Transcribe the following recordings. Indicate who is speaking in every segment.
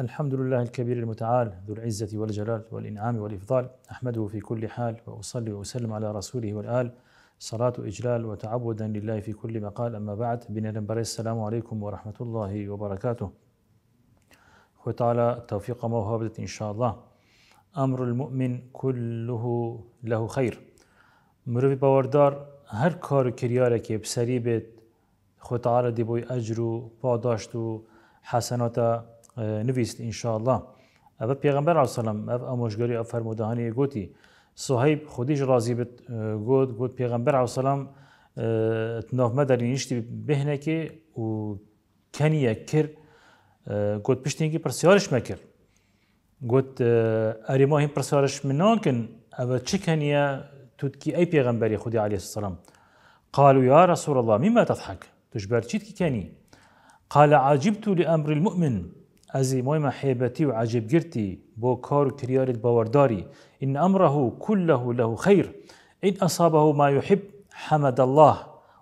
Speaker 1: الحمد لله الكبير المتعال ذو العزة والجلال والإنعام والإفضال أحمده في كل حال وأصلي وأسلم على رسوله والآل صلاة إجلال وتعبدا لله في كل مقال أما بعد نبري السلام عليكم ورحمة الله وبركاته وتعالى التوفيق موهبة إن شاء الله أمر المؤمن كله له خير مربي باوردار هر کار کریاره که بسری بید تعالى دي بوي أجرو و پاداشت آه، نویست انشاءالله او پیغمبر علیه السلام او اموشگاری او فرمودهانی گوتی صهیب خودیش راضی بت آه، گوت گوت پیغمبر علیه السلام تناف آه، مداری نیشتی بهنه که و کنیه کر گوت پشتینگی پرسیارش مکر گوت اریماهیم پرسیارش مناکن اب چه توت کی ای پیغمبری خودی علیه السلام قالوا یا رسول الله مما تضحك تجبر چیت کی کنی قال عجبت لأمر المؤمن ئەزی مۆی مەحێبەتی و عجب گرتی با کار و کریارت باورداری این امره کله له خیر این أصابه ما یحب حمد الله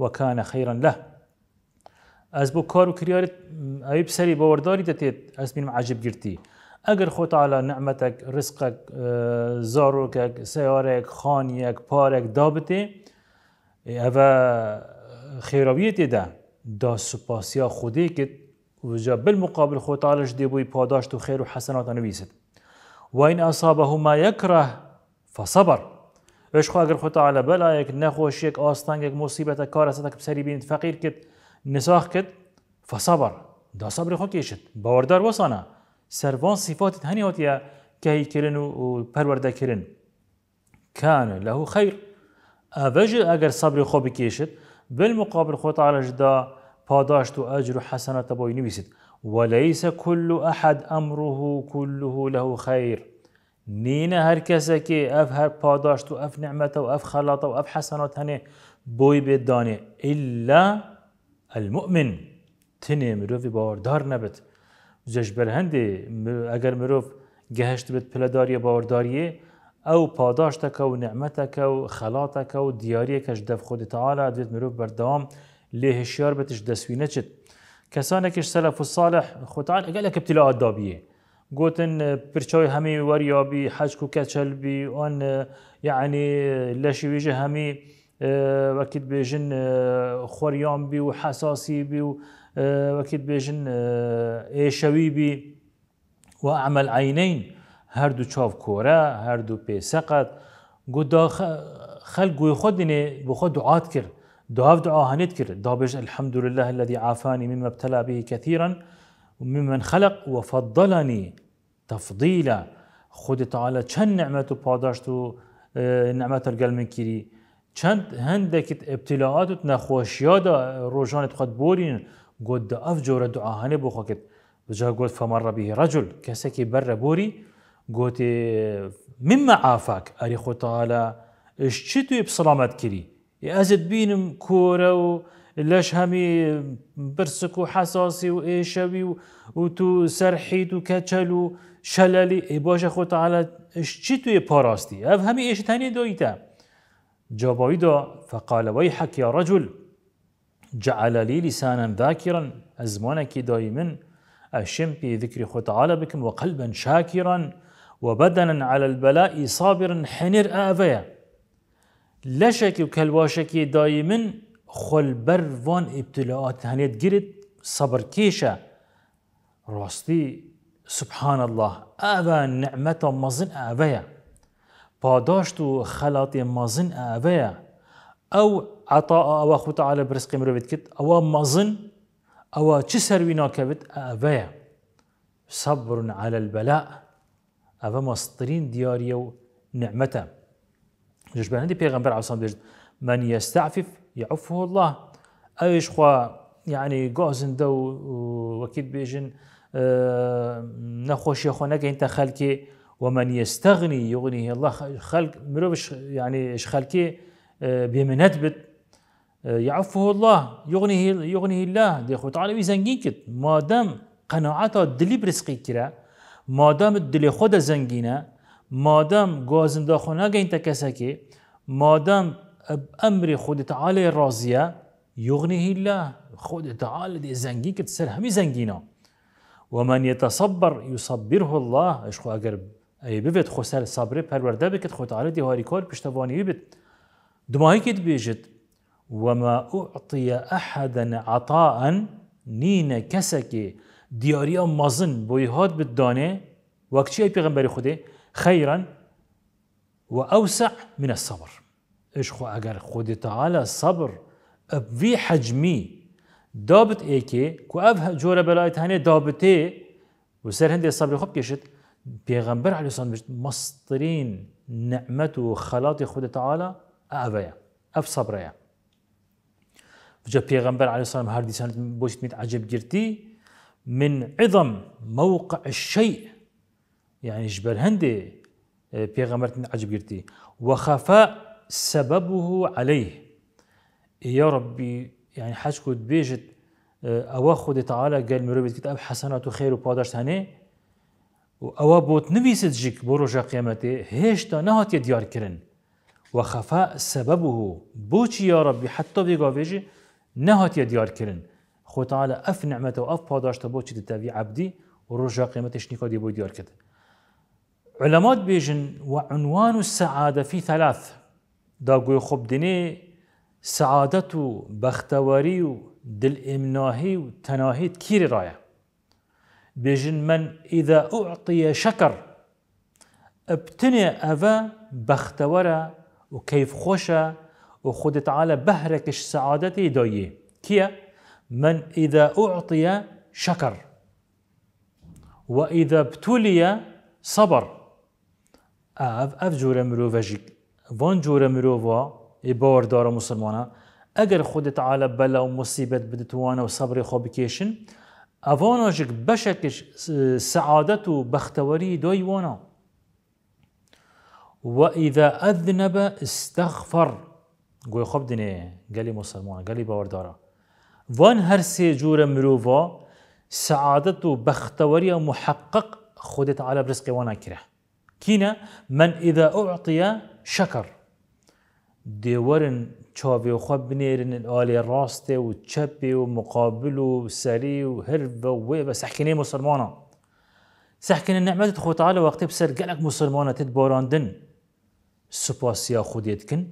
Speaker 1: و کان خیرا له از با کار و کریارت ایب سری باورداری دتید از بەوەرداری عجب گرتی اگر خود تعالی نعمتک رزقک زاروکک سیارک خانیک پارک دابتێ او خێراویە ده دا سپاسیا خودی که وجا بالمقابل خو تعالى جدي بوي خير وخير وحسنات نويست وإن أصابه ما يكره فصبر ايش خو اگر خو تعالى بلايك نخوشيك آستانك مصيبة كارستك بسري بين فقير كت نساخ كت فصبر دا صبر خو كيشت باوردار وصانا سربان صفات هني هاتيا كهي كرن وپرورده كرن كان له خير اوجه اگر صبر خو بكيشت بالمقابل خو تعالى جدا پاداشت و اجر و حسنات بوی نویسید وليس كل احد امره كله له خير نينا هر کسی که اف هر پاداشت و اف نعمت و اف خلاط و اف حسنات هنه بوی بدانه الا المؤمن تنه مروفی باوردار نبت زش برهنده اگر مروف گهشت بید پلداری باورداریه او پاداشتك و نعمتك و خلاطك و دياريك اش دف خود تعالى دویت مروف بردام ليه هشيار بتش دسوي نجد كسانا كش سلف الصالح خطان قال لك ابتلاء الدابية اه، پرچوی هەمی وەریابی حەجک و کەچەلبی ئۆن اه، یعنی اه، لەشی ویژە هەمی وەکیت بێژن خۆریان بی و حساسی بی و وەکیت بێژن ئێشەوی بی و عمل عینین هەردوو كورا کۆرە هەردوو پێسەقەت گودا خەل گوی خۆ دێ بۆ دعاء دعاء هنذكر دابج الحمد لله الذي عافاني مما ابتلى به كثيرا وممن خلق وفضلني تفضيلا خود تعالى چن نعمت و پاداشت و اه، نعمت الگل من کری چند هندکت ابتلاعات و نخوشیاد روشانت خود بورین قد دعاف جور دعا هنه بخوکت بجا قد فمر به رجل کسی که بر بوری قد اه، مما عافاك اري خود تعالى اشتوي بسلامت كيري ئەزت بینم کۆرە و لەش هەمی برسک و حەساسی و ئێشەوی و و تو سەرحیت و کەچەل و شەلەلی ئەی باشە خۆتەعاالە چی توی پاراستی ئەف هەمی ئێشتانی دۆیتە جاباویدا فقالەوەی حەکیا ڕجل جعلەلی لیسانم ذاکرن ئەزمانێکی دای من ئەشم پێ ذکری خۆتەعاالە بکم وقلبن شاکرن وبدنا على البلاء صابرا حنر آفيا لشکی و دائما دایی من خلبر وان ابتلاءات هنيت جرد صبر كيشا راستي سبحان الله أبا نعمة مزن اوه باداشت و خلاط مزن اوه او عطاء او خو على برزق مروید کد او مزن او چه سروینا کبد صبر على البلاء أبا مصطرين دياريو نعمته جوش بان هندي پێغمبەر عصام دەژت من يستعفف يعفه الله ايش خوا یعنی گۆزندە و وەکیت بێژن نخوش يخو نك انت خەلکێ ومن يستغني يغنيه الله خلق مروش يعني ايش خلقي اه، بيمنت بت يعفه اه، الله يغنيه يغنيه الله دي خو تعالى بيزنجين كت ما دام قناعته دلي برسقي كرا ما دام الدلي خود زنجينه مادام گوازنداخونه گینته کسکی مادام امر خود تعالی راضیه يغنيه الله خود تعالى دي زنگي كت سر همي زنگينا ومن يتصبر يصبره الله اشخو خو اگر اي بيت خو سر صبر پرورده بكت خود تعالى دي هاري كار پشتواني بيت دماهي كت بيجت وما اعطي احدا عطاء نين كسكي دياريا مزن بويهات بالدانه وقت چه پیغمبر خوده خيرا وأوسع من الصبر خو أجر خود تعالى صبر في حجمي دابت ای كي کو اف بلايت بلایت هنه دابته و هندي الصبر صبر خوب کشید پیغمبر علیه مصطرين نعمة وخلاط نعمت تعالى خلاط خود تعالی اوه اف صبره فجا پیغمبر هاردي السلام هر دیسانت بوشت ميت عجب جرتي من عظم موقع الشيء يعني جبر هندي بيغمرتن آه، عجب قرتي وخفاء سببه عليه يا ربي يعني حاجكو بيجت آه، أو خود تعالى قال مروبت كتاب حسنات خير وبادرت هني وأو بوت نبي جيك بروجا قيامتي هيش نهات يديار كرن وخفاء سببه بوشي يا ربي حتى بيقا بيجي نهات يديار كرن خود تعالى أف نعمته وأف بادرت بوشي تتابع عبدي وروجا قيامتي شنيكو دي بوديار ديار كده علماء بيجن وعنوان السعادة في ثلاث داقوي خب ديني سعادة بختواري و دل امناهي و تناهي كيري راية بيجن من إذا أعطي شكر ابتني أفا بختورة وكيف خوشة وخد تعالى بهركش سعادتي دايي كيا من إذا أعطي شكر وإذا ابتلي صبر اف اف جور جوورە وجيك وان جور مرۆڤە وا باوەڕدارە دار مسلمانا اگر خود تعالى بلا مصیبەت بدتوانە و سەبری خۆ بکێشن ئەوانۆژێک بەشێکش سەعادەت و بەختەوەری دۆی وانە وئیدا ئەذنەبە استەخفەر گوێ خۆ بدنێ گەلی مسلمانە گەلی باوەڕدارە وان هر سێ جور مروفا سعادت و بەختەوەریە محقق خودت عاە برسقی وانا کرە كينا من ئیدا ئوعقیە شەکەڕ دێوەرن چاوێخوا بنێرن ئالێ ڕاستێ و چەپێ و مقابل و سەری و هەر بە وێ بە سەحکێنەی مسلمانە سەحکێنە نەمەت خۆتال لە وەختێ بسەر گەلک مسلمانە تت بۆراندن سوپاسیا خودێتکن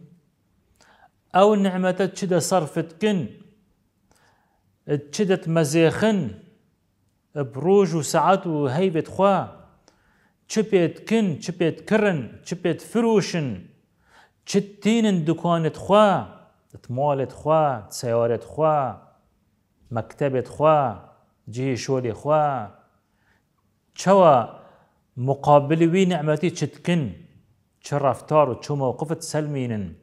Speaker 1: ئەو نەحمەتە چ دە سەرفتکن چ دەت و سعات و خوا چپیت کن چپیت کرن چپیت فروشن چتینن دکانت خوا مالت خوا سیارت خوا مكتبت خوا جهي شولي خوا چوا مقابل وی نعمتي کن چه رفتار و چه موقفت سلمينن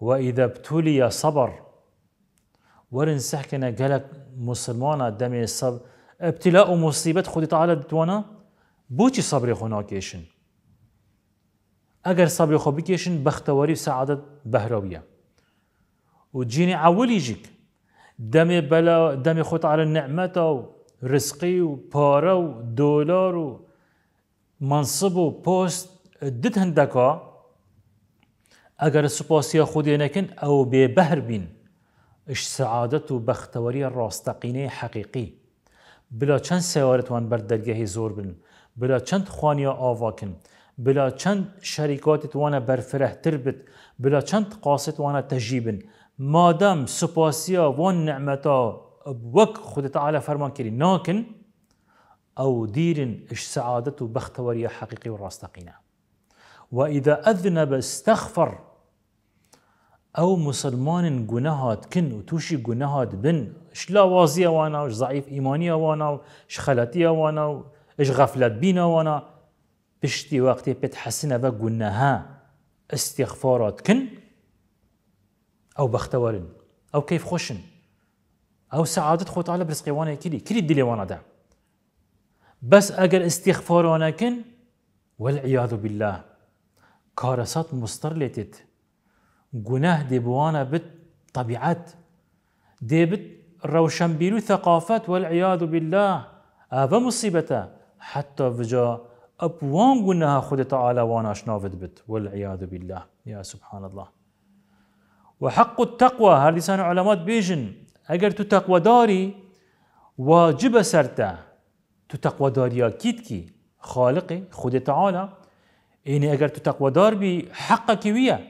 Speaker 1: وإذا ابتلي صبر ورن سحكنا قالك مسلمانه دمی صبر ابتلاء مصیبت خدي تعالى دوانا بوچی سەبری خۆ ناکێشن اگر سەبری خو بکێشن بختواری سعادت بهراویه و جین جینی دمی بلا دمی خود علی نعمت و رزقی و پارە و دۆلار و منصب و پۆست دت اگر سپاسی خودی نکن او بێ بهر بین اش سعادت و بختواری راستقینه حقیقی بلا چند سیارت وان بر درگه زور بین بلا چند خوانیا آواکن بلا چند شریکات وانا برفره تربت بلا چند قاصد وانا تجیبن مادام سپاسیا وان نعمتا وك خود تعالى فرمان كري ناكن أو ديرن إش سعادته بختورية حقيقي والراستقينة وإذا أذنب استغفر أو مسلمان جناهات كن وتوشي جناهات بن إش لا وازية وانا وش ضعيف إيمانية وانا وش خلاتية وانا اش غفلت بينا وانا بشتي وقتي بتحسنا ها استغفارات كن او بختورن او كيف خوشن او سعادت خو على برزقي وانا كلي كلي دلي وانا دا بس اجر استغفار وانا كن والعياذ بالله كارسات مستر لتت دي بوانا بت طبيعات دي روشن بيرو ثقافات والعياذ بالله هذا مصيبته حتى وجا اب وان گناه خود تعالى وان اشناوت بت والعياذ بالله يا سبحان الله وحق التقوى هل لسان علامات بيجن اگر تو تقوى داري واجب سرتا تو تقوى داريا كيت كي خالقي خود تعالى يعني اگر تو تقوى دار بي حقك ويا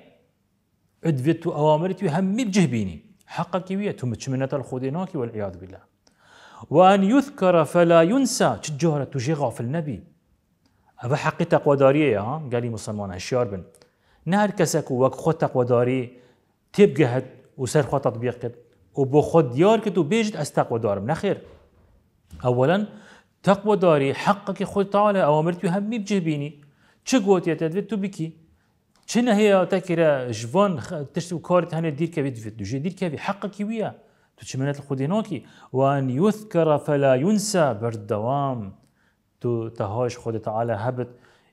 Speaker 1: ادفت اوامرت وهم بجهبيني حقك ويا تو متشمنة والعياذ بالله وأن يذكر فلا ينسى چجارة تجي غافل النبي أبا حقي تقوى دارية إيه، ها قالي مسلمان هشيار بن نهر كسك وك خود تقوى داري تيب جهد وسر خود تطبيق كد وبو خود ديار كد بيجد أس تقوى دارم نخير أولا تقوى داري حقك خود تعالى أوامرت يهمي بجهبيني چه قوت يتدفت تبكي چه نهي تكرا جوان تشتو كارت هنا دير كبيد دير كبي حقك ويا تشمنت الخودينوكي وأن يذكر فلا ينسى بردوام تهاش خود تعالى هبت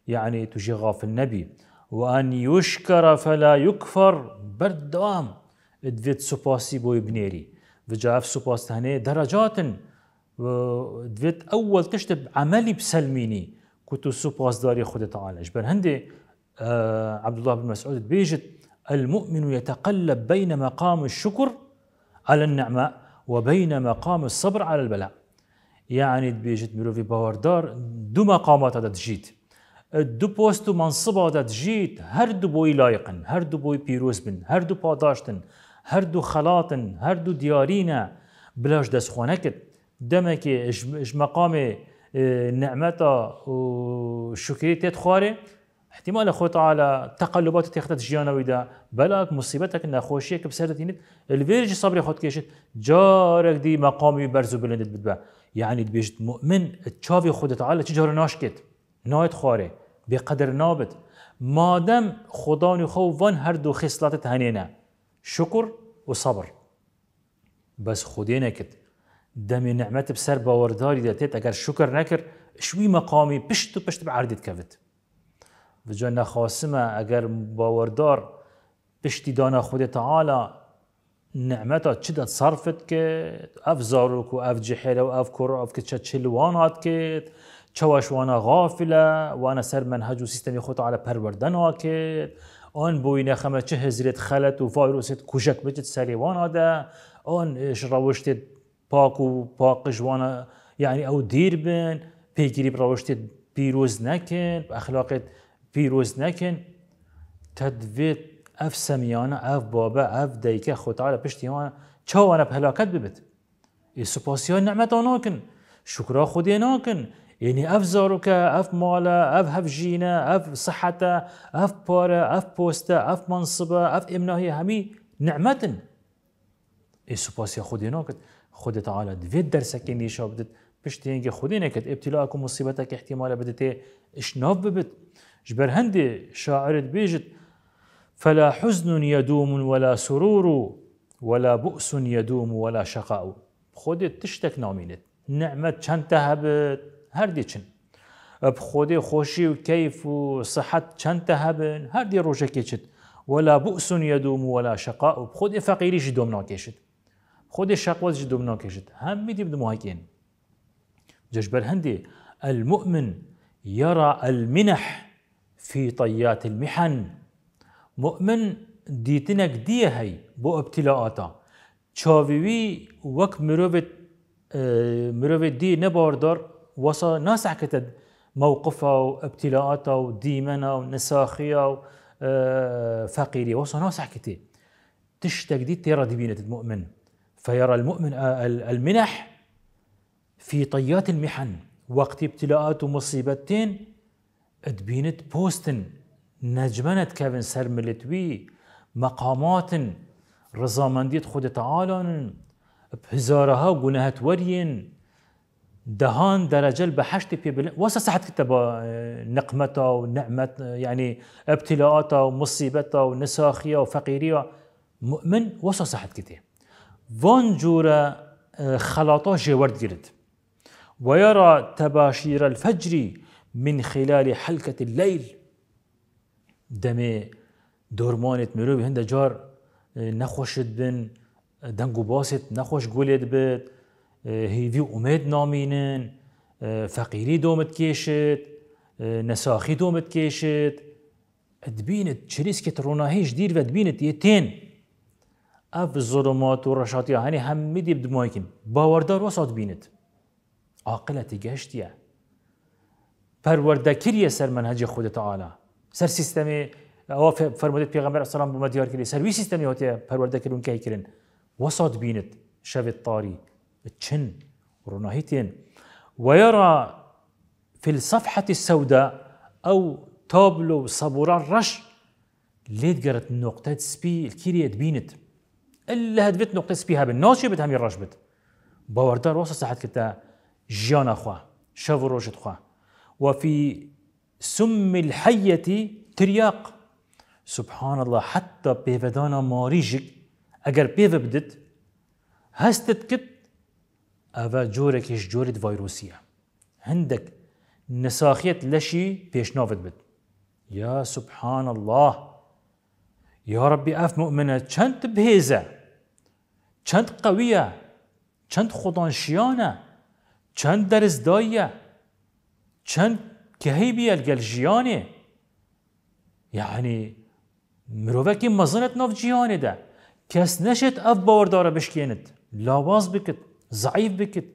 Speaker 1: يعني تجي في النبي وأن يشكر فلا يكفر بردوام دويت سوباسي بو بنيري فجاف سوباس تهني درجات دويت أول تشتب عملي بسلميني كنت سوباس داري خود تعالى جبر هندي آه عبد الله بن مسعود بيجت المؤمن يتقلب بين مقام الشكر على النعمة وبين مقام الصبر على البلاء يعني بيجت مروفي باوردار دو مقامات هذا تجيت دو بوست منصبة هذا تجيت هر دو بوي لايقن هر دو بوي بيروز بن هر دو باداشتن هر دو خلاطن هر دو ديارينا بلاش دس خونكت دمك اش مقام آه، نعمتا و شكري احتمال خۆ تاالە تقلبات تێختت جيانا دا بلاك مصيبتك نەخۆشیەکە خوشيك لێژی الفيرج صبري خوت كيشت جارك دي مقامي برزو بلندت ببە يعني بێژت مؤمن تشافي خود تعالى تجار ناشكت نايت خاري بقدر نابت ما دام خدان و خەوان هەردوو خیسلاتت هەنێنە شکر و سەبر بەس خودێ نەکرد دەمێ نعمەت بسەر باوەڕداری دەتێت ئەگەر شکر نەکرد شوی مەقامی پشت و وجا نخاسمه اگر باوردار پشتی دانا خود تعالی نعمتا چی داد صرفت که اف زاروک و اف جحیل و اف کرو اف که چه چلوانات که چواش وانا غافله وانا سر منهج و سیستمی خود تعالی پروردن ها که آن بوی نخمه چه هزرت خلط و فایروسیت کشک بجت وانا ده آن اش روشت پاک و پاکش وانا یعنی او دیر بین پیگیری روشت پیروز نکن اخلاقت پیروز نکن تدوید اف سمیانه اف بابا اف دیکه خود تعالی پشتی وانا چه وانا پهلاکت ببید ای سپاسی های نعمت آنا کن شکرا خودی ناکن یعنی اف زاروکه اف ماله اف هف هفجینه اف صحته اف پاره اف پوسته اف منصبه اف امناهی همی نعمتن ای سپاسی خودی ناکن خود تعالی دوید در درسکی نیشا بدید پشتی اینکه خودی نکد ابتلاک و مصیبتک احتمال بدید اشناف ببید جبر هندي شاعر بيجت فلا حزن يدوم ولا سرور ولا بؤس يدوم ولا شقاء خودي تشتك نومينت نعمة چند تهبت هردي چن بخودي خوشي وكيف وصحة چند تهبن هردي دي كيشت ولا بؤس يدوم ولا شقاء بخودي فقيري جدوم ناكيشت بخودي شقوة جدوم ناكيشت هم ميدي بدمو هكين جبر هندي المؤمن يرى المنح في طيات المحن مؤمن ديتنك دیه هي بو ابتلاعاتا چاویوی وک مروبت اه، مروبت دی نباردار وصا ناس كتد موقفه وابتلاءاته وديمنه ونساخيه اه، وفقيري وصا ناسع حكتي تشتك دي ترى دبينة المؤمن فيرى اه، المؤمن المنح في طيات المحن وقت ابتلاءات ومصيبتين ادبينت بوستن نجمنت كابن سر ملتوي مقامات رضامندیت خود تعالى بهزارها وقناهت ورين دهان درجه بحشت في بلن واسه صحت كتبا نقمتا و يعني ابتلاءاتا ومصيبتا مصيبتا وفقيريا مؤمن واسه صحت كتب فان جورا خلاطا جورد ويرى تباشير الفجر من خلال حلقة الليل دم درمانت مروی هند جار نخوش بن دنگو باست نخوش گولید بد هیوی امید نامینن فقیری دومت کشید نساخی دومت کشید ادبینت چریس که تروناهیش دیر و ادبینت یه تین اف ظلمات و رشاتی هنی هم میدی بدمایکن باوردار وسط ادبینت عاقلتی گشتیه پرورده کریه سر پەروەردەکریە سەر منهجی خودت تعاالا سەر سیستەمی ئەوە آه، فەرمودت پێغمبەر سلام بمە دیارکردی سەروی سیستەمی هاتێ پەروەردەکردون کای کردن وسط بینت شب طاری چن ڕووناهی و یرا فی الصفحة السوداء أو تابلو صبوران رش لید گرت نقطة سپی کریه بینت إلا هدفت نقطة سبي هاب الناس جبت رش بت باوردار وسط صحت کتا جان اخوا شاف روشت خواه وفي سم الحية ترياق سبحان الله حتى بيفدانا ماريجك اگر بيف بدت هستت كت جورك اش جورت فيروسية عندك نساخية لشي بيشنافت بد يا سبحان الله يا ربي اف مؤمنة چند بهيزة چند قوية چند خدانشيانة چند دايه چەند کە هەیبی ئەلگەل ژیانێ یعنی مرۆڤێکی مەزنت نەف جیانێدا کەس نەشێت ئەف بەوەدارە بشکێنت لاواز بکرد زعیف بکرد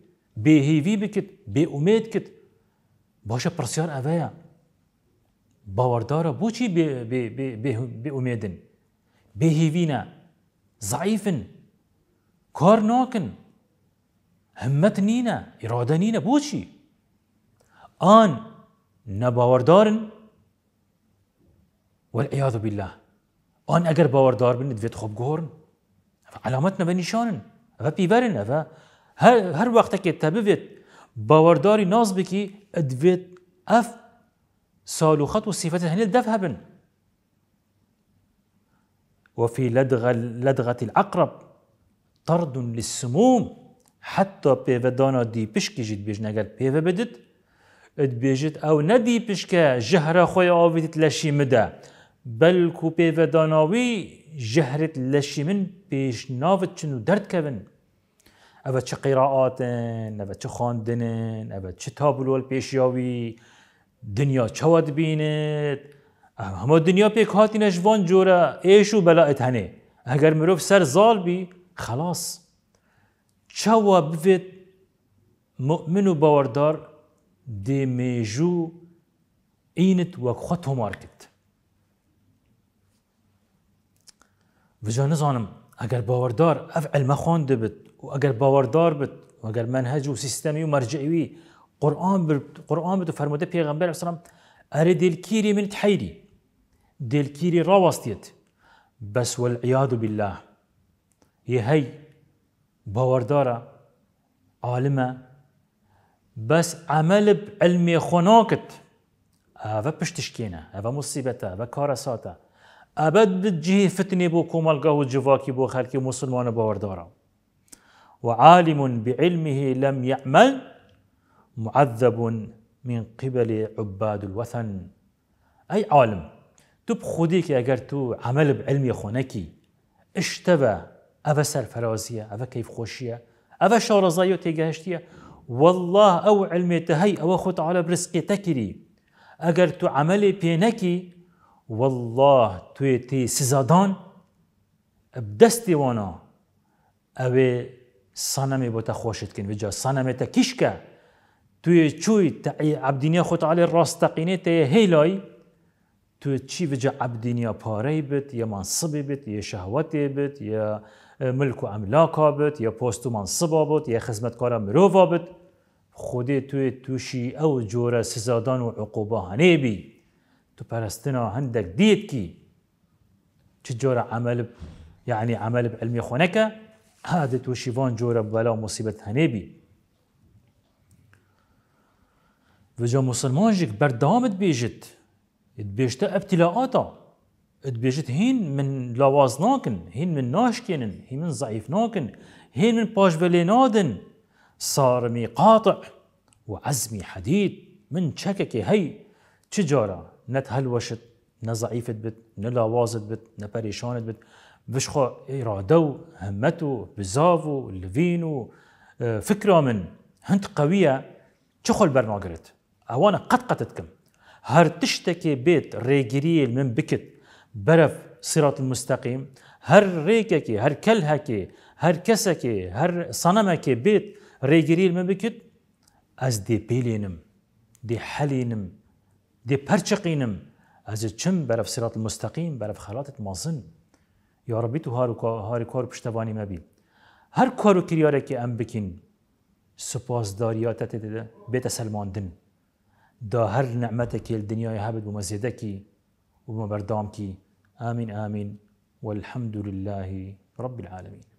Speaker 1: باشا بکرد بێئومێت باور باشە پرسیار ب ب ب بێئومێدن بێهیوینە زعیفن کار ناکن همەت نينا إرادة نينا بوشي آن دارن والعياذ بالله آن ئەگەر باوەڕدار بن دوێت خۆب گۆڕن علامەت نەبە نیشانن ئەە پیبەرن هر, هر وەختەکێت تا ببێت باوەڕداری ناز بکی ئەدوێت اف سالوخەت و سیفەت هەنێت دەف هەبن وفي لدغة, لدغة العقرب طرد للسموم حتى بيفدانا دي بشكي جد بيجنقل بيفبدت او ندی پیش که ژەهرە خوی ئاویت لشی پی و داناوی جهرت لشی من پیش ناوت درد درد کبن چه چ قیراعاتن چه خاندنن خواندنن چه چ پیش یاوی دنیا چواد بیند همه دنیا پێک کاتینش وان جوره ایشو بلا اتنه اگر مروف سر زال بی خلاص چواب بید مؤمن و باوردار دي ميجو اينت وخط ماركت کرد بجا اگر باوردار اف علم خوند بت و اگر باوردار بت و اگر منهج و سیستەمی و قرآن مەرجعوی قورآن بت پیغمبر علیه السلام ئەسلام دل دلکیری من حەیری دلکیری ڕاوەستێت بس والعیاد بالله یه هەی باوەڕدارە عالمە بس عمل بعلمي خناكت هذا بشتشكينا هذا مصيبته هذا كارساته أبد بتجيه فتنة بو كومالقا وجواكي بو خالكي مسلمان باوردارا وعالم بعلمه لم يعمل معذب من قبل عباد الوثن أي عالم تب خديك أجر تو عمل بعلمي خونكي اشتبه أبا سر فرازية أبا كيف خوشية أبا شارزايو تيجهشتية والله او علمي تهي او خود على برسقي تكري اگر تو عملي بينكي والله تو تي سزادان بدستي وانا او کن بوتا خوشت کن وجا سنمی توی تو چوی عبدینیا خود علی راستقینه تی هیلای تو چی وجه عبدینیا پاره بت یا منصب بت یا شهوت بت یا ملك و املاکا بد یا پست و منصبا بد یا خدمتکارا مرووا بد خودی تو توشی او جور سزادان و عقوبا هنی بی تو پرستنا هندک دید کی چه جور عمل یعنی عمل خونکا هاد هذا توشيفان جور بلا بی و جا مسلمان جيك بردامت بيجت بيجتا ابتلاعاتا تبيجت هين من لواز ناكن هين من ناشكنن هين من ضعيف ناكن هين من باش نادن صارمي قاطع وعزمي حديد من شككي هي تجارة هلوشت نضعيفت بت نلاوازت بت نبريشانت بت بشخو إرادو همتو بزافو لفينو فكرة من هنت قوية چخل برناگرت اوانا قد قطتكم هر تشتكي بيت ريجريل من بكت برف صراط المستقیم هر هر هر کەلهەکی هر هر هر سەنەمەکی بێت ڕێگیریمە بکرد از دي بيلينم دي حلينم دي پەرچقینم از چم برف صراط مستەقیم برف خەڵاتت مازن تو و کار پشتبانی مەبی هر کار و که ام بکین سپاسداریاتە بیت بێتە سەلماندن دا هر نعمت که دنیای هەبێت بۆ که وبما بردام كي آمين آمين والحمد لله رب العالمين